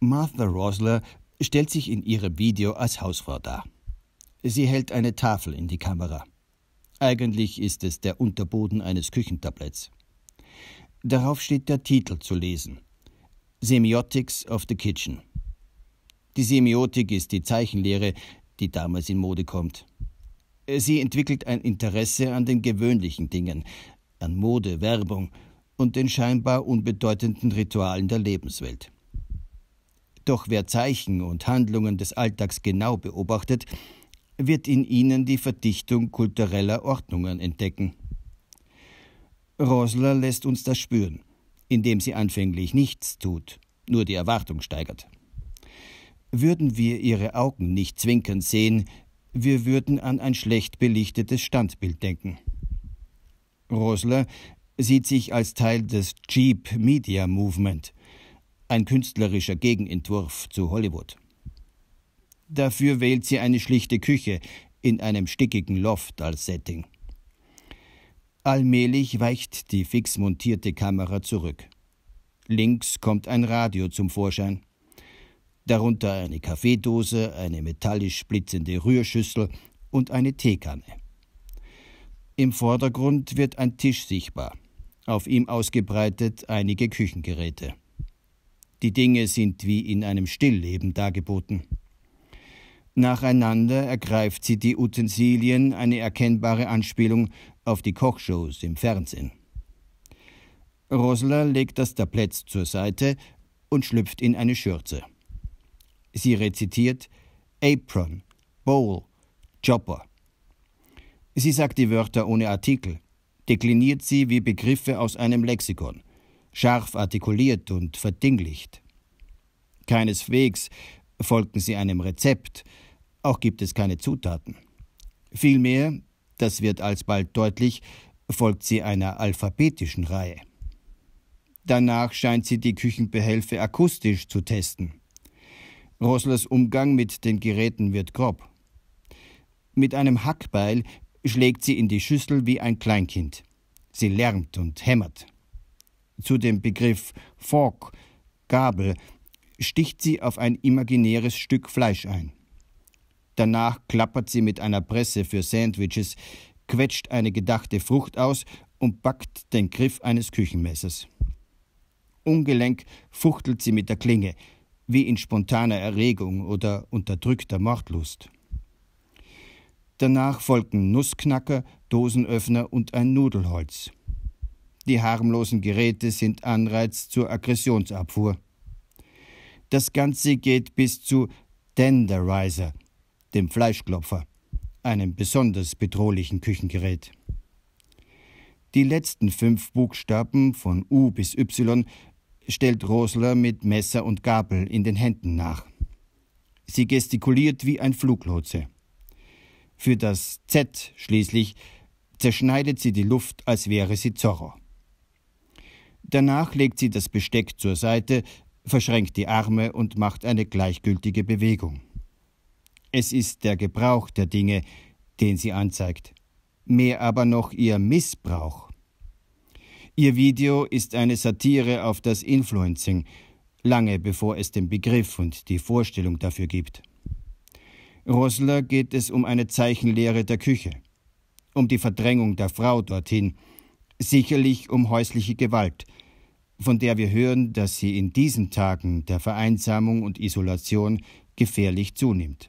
Martha Rosler stellt sich in ihrem Video als Hausfrau dar. Sie hält eine Tafel in die Kamera. Eigentlich ist es der Unterboden eines Küchentabletts. Darauf steht der Titel zu lesen: Semiotics of the Kitchen. Die Semiotik ist die Zeichenlehre, die damals in Mode kommt. Sie entwickelt ein Interesse an den gewöhnlichen Dingen, an Mode, Werbung und den scheinbar unbedeutenden Ritualen der Lebenswelt. Doch wer Zeichen und Handlungen des Alltags genau beobachtet, wird in ihnen die Verdichtung kultureller Ordnungen entdecken. Rosler lässt uns das spüren, indem sie anfänglich nichts tut, nur die Erwartung steigert. Würden wir ihre Augen nicht zwinkern sehen, wir würden an ein schlecht belichtetes Standbild denken. Rosler sieht sich als Teil des Cheap Media Movement ein künstlerischer Gegenentwurf zu Hollywood. Dafür wählt sie eine schlichte Küche in einem stickigen Loft als Setting. Allmählich weicht die fix montierte Kamera zurück. Links kommt ein Radio zum Vorschein. Darunter eine Kaffeedose, eine metallisch blitzende Rührschüssel und eine Teekanne. Im Vordergrund wird ein Tisch sichtbar, auf ihm ausgebreitet einige Küchengeräte. Die Dinge sind wie in einem Stillleben dargeboten. Nacheinander ergreift sie die Utensilien, eine erkennbare Anspielung auf die Kochshows im Fernsehen. Rosler legt das Tablett zur Seite und schlüpft in eine Schürze. Sie rezitiert Apron, Bowl, Chopper. Sie sagt die Wörter ohne Artikel, dekliniert sie wie Begriffe aus einem Lexikon scharf artikuliert und verdinglicht. Keineswegs folgten sie einem Rezept, auch gibt es keine Zutaten. Vielmehr, das wird alsbald deutlich, folgt sie einer alphabetischen Reihe. Danach scheint sie die Küchenbehelfe akustisch zu testen. Roslers Umgang mit den Geräten wird grob. Mit einem Hackbeil schlägt sie in die Schüssel wie ein Kleinkind. Sie lärmt und hämmert. Zu dem Begriff Fork, Gabel, sticht sie auf ein imaginäres Stück Fleisch ein. Danach klappert sie mit einer Presse für Sandwiches, quetscht eine gedachte Frucht aus und backt den Griff eines Küchenmessers. Ungelenk fuchtelt sie mit der Klinge, wie in spontaner Erregung oder unterdrückter Mordlust. Danach folgen Nussknacker, Dosenöffner und ein Nudelholz. Die harmlosen Geräte sind Anreiz zur Aggressionsabfuhr. Das Ganze geht bis zu Tenderizer, dem Fleischklopfer, einem besonders bedrohlichen Küchengerät. Die letzten fünf Buchstaben von U bis Y stellt Rosler mit Messer und Gabel in den Händen nach. Sie gestikuliert wie ein Fluglotse. Für das Z schließlich zerschneidet sie die Luft, als wäre sie Zorro. Danach legt sie das Besteck zur Seite, verschränkt die Arme und macht eine gleichgültige Bewegung. Es ist der Gebrauch der Dinge, den sie anzeigt, mehr aber noch ihr Missbrauch. Ihr Video ist eine Satire auf das Influencing, lange bevor es den Begriff und die Vorstellung dafür gibt. Rosler geht es um eine Zeichenlehre der Küche, um die Verdrängung der Frau dorthin, sicherlich um häusliche Gewalt, von der wir hören, dass sie in diesen Tagen der Vereinsamung und Isolation gefährlich zunimmt.